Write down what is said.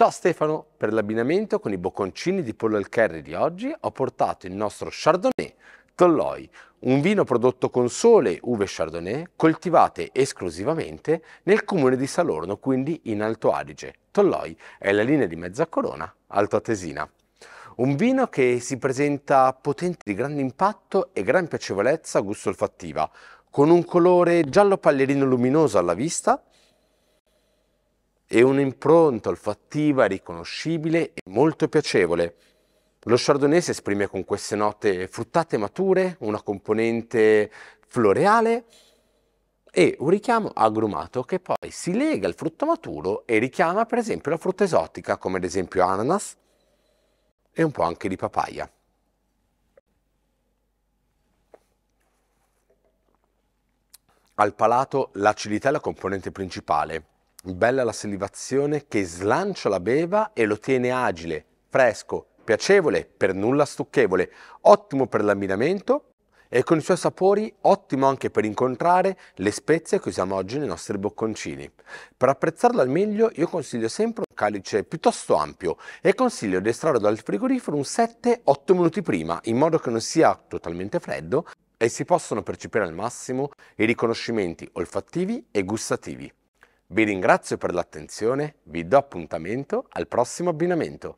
Ciao Stefano, per l'abbinamento con i bocconcini di pollo al curry di oggi ho portato il nostro Chardonnay Tolloi, un vino prodotto con sole uve Chardonnay coltivate esclusivamente nel comune di Salorno, quindi in Alto Adige. Tolloi è la linea di mezza corona altoatesina. Un vino che si presenta potente di grande impatto e gran piacevolezza gusto olfattiva, con un colore giallo paglierino luminoso alla vista e un'impronta olfattiva riconoscibile e molto piacevole. Lo Chardonnay si esprime con queste note fruttate mature, una componente floreale e un richiamo agrumato che poi si lega al frutto maturo e richiama per esempio la frutta esotica come ad esempio ananas e un po' anche di papaya. Al palato l'acidità è la componente principale, Bella la salivazione che slancia la beva e lo tiene agile, fresco, piacevole, per nulla stucchevole, ottimo per l'abbinamento e con i suoi sapori ottimo anche per incontrare le spezie che usiamo oggi nei nostri bocconcini. Per apprezzarlo al meglio io consiglio sempre un calice piuttosto ampio e consiglio di estrarlo dal frigorifero un 7-8 minuti prima in modo che non sia totalmente freddo e si possono percepire al massimo i riconoscimenti olfattivi e gustativi. Vi ringrazio per l'attenzione, vi do appuntamento al prossimo abbinamento.